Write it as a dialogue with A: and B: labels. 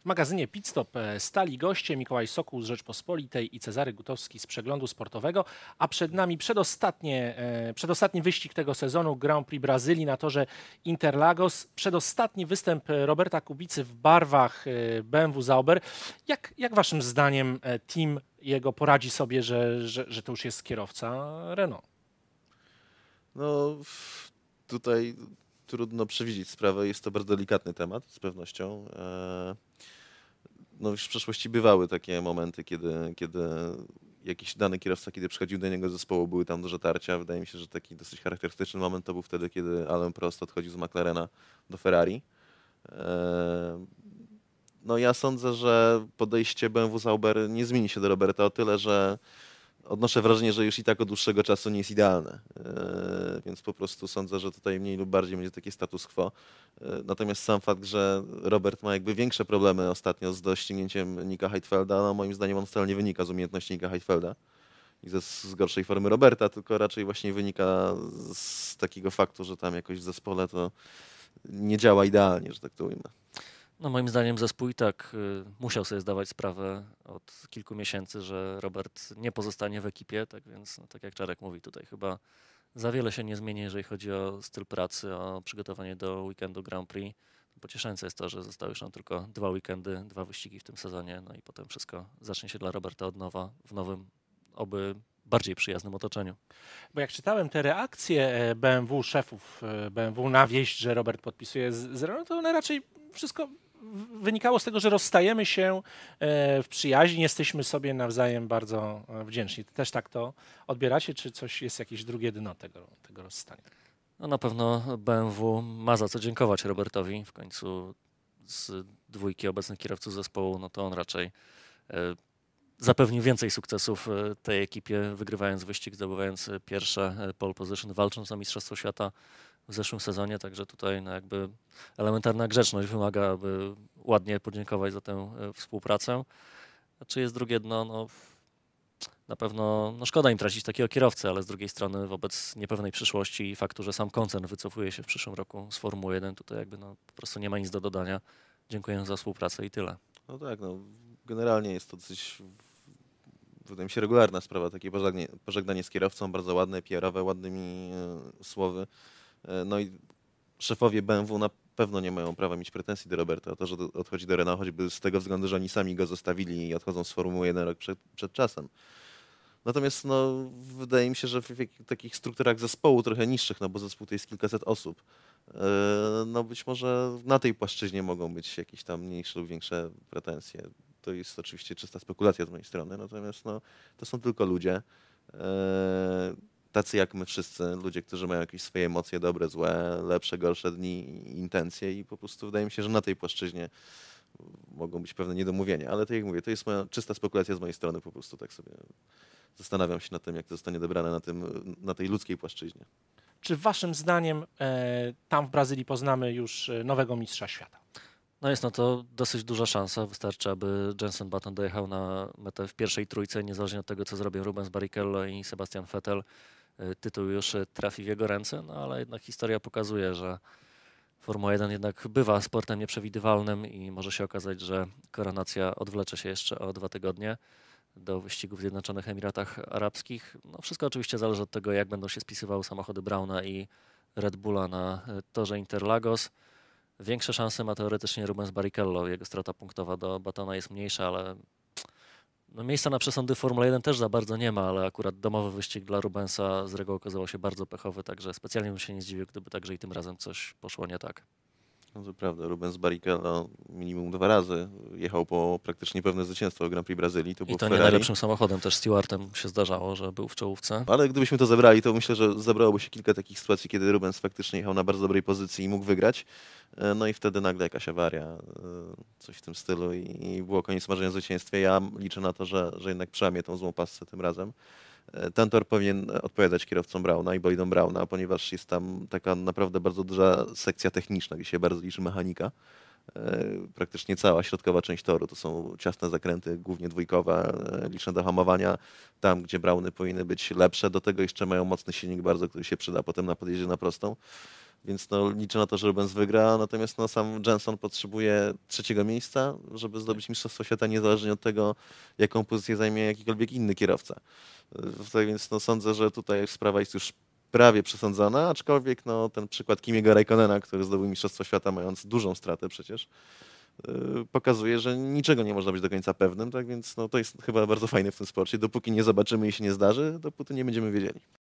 A: W magazynie Pitstop e, stali goście Mikołaj Sokół z Rzeczpospolitej i Cezary Gutowski z Przeglądu Sportowego, a przed nami przedostatnie, e, przedostatni wyścig tego sezonu Grand Prix Brazylii na torze Interlagos, przedostatni występ Roberta Kubicy w barwach e, BMW Zauber. Jak, jak waszym zdaniem team jego poradzi sobie, że, że, że to już jest kierowca Renault?
B: No tutaj trudno przewidzieć sprawę. Jest to bardzo delikatny temat, z pewnością. E, no już w przeszłości bywały takie momenty, kiedy, kiedy jakiś dany kierowca, kiedy przychodził do niego zespołu, były tam duże tarcia. Wydaje mi się, że taki dosyć charakterystyczny moment to był wtedy, kiedy Alan Prost odchodził z McLarena do Ferrari. E, no ja sądzę, że podejście BMW Sauber nie zmieni się do Roberta o tyle, że odnoszę wrażenie, że już i tak od dłuższego czasu nie jest idealne. E, więc po prostu sądzę, że tutaj mniej lub bardziej będzie taki status quo. E, natomiast sam fakt, że Robert ma jakby większe problemy ostatnio z doścignięciem Nika Heidfelda, no moim zdaniem on wcale nie wynika z umiejętności Nika Heidfelda i z gorszej formy Roberta, tylko raczej właśnie wynika z takiego faktu, że tam jakoś w zespole to nie działa idealnie, że tak to ujmę.
C: No moim zdaniem zespół i tak y, musiał sobie zdawać sprawę kilku miesięcy, że Robert nie pozostanie w ekipie, tak więc no, tak jak Czarek mówi tutaj chyba za wiele się nie zmieni, jeżeli chodzi o styl pracy, o przygotowanie do weekendu Grand Prix. Pocieszające jest to, że zostały już nam tylko dwa weekendy, dwa wyścigi w tym sezonie, no i potem wszystko zacznie się dla Roberta od nowa w nowym, oby bardziej przyjaznym otoczeniu. Bo jak czytałem te reakcje e, BMW, szefów e,
A: BMW na wieść, że Robert podpisuje z, z Renault, to one raczej wszystko wynikało z tego, że rozstajemy się e, w przyjaźni, jesteśmy sobie nawzajem bardzo e, wdzięczni. Też tak to odbieracie, czy coś jest jakieś drugie dno tego, tego rozstania?
C: No na pewno BMW ma za co dziękować Robertowi. W końcu z dwójki obecnych kierowców zespołu, no to on raczej e, zapewnił więcej sukcesów e, tej ekipie, wygrywając wyścig, zdobywając e, pierwsze e, pole position, walcząc o Mistrzostwo Świata w zeszłym sezonie, także tutaj no jakby elementarna grzeczność wymaga, aby ładnie podziękować za tę współpracę. A czy jest drugie dno? No, na pewno no szkoda im tracić takiego kierowcę, ale z drugiej strony wobec niepewnej przyszłości i faktu, że sam koncern wycofuje się w przyszłym roku z Formuły 1, tutaj jakby no, po prostu nie ma nic do dodania. Dziękuję za współpracę i
B: tyle. No tak, no generalnie jest to dosyć wydaje mi się regularna sprawa, takie pożegnanie, pożegnanie z kierowcą, bardzo ładne, PR-owe, ładnymi e, słowy. E, no i szefowie BMW na pewno nie mają prawa mieć pretensji do Roberta o to, że do, odchodzi do Renault, choćby z tego względu, że oni sami go zostawili i odchodzą z Formuły 1 rok przed, przed czasem. Natomiast no, wydaje mi się, że w, w takich strukturach zespołu trochę niższych, no bo zespół to jest kilkaset osób, e, no być może na tej płaszczyźnie mogą być jakieś tam mniejsze lub większe pretensje to jest oczywiście czysta spekulacja z mojej strony, natomiast no, to są tylko ludzie, e, tacy jak my wszyscy, ludzie, którzy mają jakieś swoje emocje, dobre, złe, lepsze, gorsze dni, intencje i po prostu wydaje mi się, że na tej płaszczyźnie mogą być pewne niedomówienia, ale tak jak mówię, to jest moja czysta spekulacja z mojej strony po prostu, tak sobie zastanawiam się nad tym, jak to zostanie dobrane na, tym, na tej ludzkiej płaszczyźnie.
A: Czy waszym zdaniem e, tam w Brazylii poznamy już e, nowego mistrza świata?
C: No jest na no to dosyć duża szansa. Wystarczy, aby Jensen Button dojechał na metę w pierwszej trójce, niezależnie od tego, co zrobią Rubens Barrichello i Sebastian Vettel. Y, tytuł już y, trafi w jego ręce, no ale jednak historia pokazuje, że Formuła 1 jednak bywa sportem nieprzewidywalnym i może się okazać, że koronacja odwlecze się jeszcze o dwa tygodnie do wyścigów w Zjednoczonych Emiratach Arabskich. No wszystko oczywiście zależy od tego, jak będą się spisywały samochody Brauna i Red Bulla na y, torze Interlagos. Większe szanse ma teoretycznie Rubens Barrichello. Jego strata punktowa do Batona jest mniejsza, ale no miejsca na przesądy Formuły 1 też za bardzo nie ma, ale akurat domowy wyścig dla Rubensa z reguły okazał się bardzo pechowy, także specjalnie bym się nie zdziwił, gdyby także i tym razem coś poszło nie tak.
B: No to prawda, Rubens Barrichello minimum dwa razy jechał po praktycznie pewne zwycięstwo Grand Prix Brazylii. To I to nie najlepszym
C: samochodem, też Stewartem
B: się zdarzało,
C: że był w czołówce.
B: Ale gdybyśmy to zebrali, to myślę, że zebrałoby się kilka takich sytuacji, kiedy Rubens faktycznie jechał na bardzo dobrej pozycji i mógł wygrać. E, no i wtedy nagle jakaś awaria, e, coś w tym stylu i było koniec marzenia o zwycięstwie. Ja liczę na to, że, że jednak przełamie tą złą pasce tym razem. E, ten tor powinien odpowiadać kierowcom Brauna i bolidom Brauna, ponieważ jest tam taka naprawdę bardzo duża sekcja techniczna, gdzie się bardzo liczy mechanika. E, praktycznie cała środkowa część toru to są ciasne zakręty, głównie dwójkowe, e, liczne hamowania. Tam, gdzie Brauny powinny być lepsze, do tego jeszcze mają mocny silnik bardzo, który się przyda potem na podjeździe na prostą więc no, liczę na to, że Rubens wygra, natomiast no, sam Johnson potrzebuje trzeciego miejsca, żeby zdobyć Mistrzostwo Świata, niezależnie od tego, jaką pozycję zajmie jakikolwiek inny kierowca. E, tak więc no, sądzę, że tutaj sprawa jest już prawie przesądzona, aczkolwiek no, ten przykład Kimiego Raikkonena, który zdobył Mistrzostwo Świata mając dużą stratę przecież, e, pokazuje, że niczego nie można być do końca pewnym, tak więc no, to jest chyba bardzo fajne w tym sporcie. Dopóki nie zobaczymy i się nie zdarzy, dopóty nie będziemy wiedzieli.